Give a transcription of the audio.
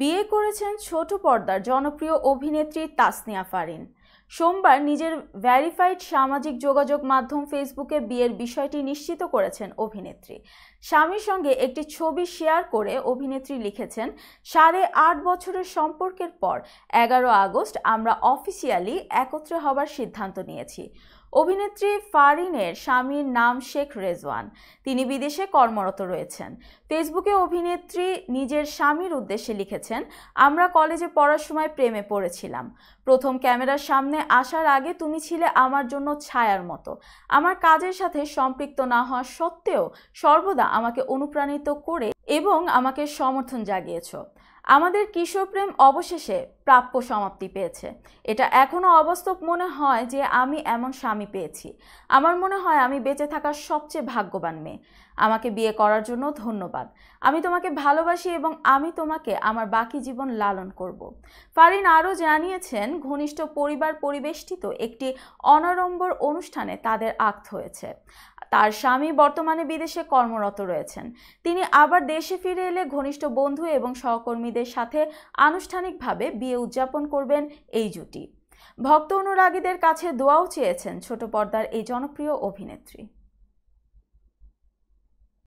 বিয়ে করেছেন ছোট পর্দার জনপ্রিয় অভিনেত্রী তাসনিয়া ফারিন সোমবার নিজের ভ্যারিফাইড সামাজিক যোগাযোগ মাধ্যম ফেসবুকে বিয়ের বিষয়টি নিশ্চিত করেছেন অভিনেত্রী স্বামীর সঙ্গে একটি ছবি শেয়ার করে অভিনেত্রী লিখেছেন সাড়ে আট বছরের সম্পর্কের পর এগারো আগস্ট আমরা অফিসিয়ালি একত্রে হবার সিদ্ধান্ত নিয়েছি অভিনেত্রী ফারিনের স্বামীর নাম শেখ রেজওয়ান তিনি বিদেশে কর্মরত রয়েছেন ফেসবুকে অভিনেত্রী নিজের স্বামীর উদ্দেশ্যে লিখেছেন আমরা কলেজে পড়ার সময় প্রেমে পড়েছিলাম প্রথম ক্যামেরার সামনে আসার আগে তুমি ছিলে আমার জন্য ছায়ার মতো আমার কাজের সাথে সম্পৃক্ত না হওয়া সত্ত্বেও সর্বদা আমাকে অনুপ্রাণিত করে এবং আমাকে সমর্থন জাগিয়েছ আমাদের কিশোরপ্রেম অবশেষে প্রাপ্য সমাপ্তি পেয়েছে এটা এখনও অবাস্তব মনে হয় যে আমি এমন স্বামী পেয়েছি আমার মনে হয় আমি বেঁচে থাকার সবচেয়ে ভাগ্যবান মেয়ে আমাকে বিয়ে করার জন্য ধন্যবাদ আমি তোমাকে ভালোবাসি এবং আমি তোমাকে আমার বাকি জীবন লালন করব। ফারিন আরও জানিয়েছেন ঘনিষ্ঠ পরিবার পরিবেষ্টিত একটি অনারম্বর অনুষ্ঠানে তাদের আক্ত হয়েছে তার স্বামী বর্তমানে বিদেশে কর্মরত রয়েছেন তিনি আবার দেশে ফিরে এলে ঘনিষ্ঠ বন্ধু এবং সহকর্মীদের সাথে আনুষ্ঠানিকভাবে বিয়ে উদযাপন করবেন এই জুটি ভক্ত অনুরাগীদের কাছে দোয়াও চেয়েছেন ছোট পর্দার এই জনপ্রিয় অভিনেত্রী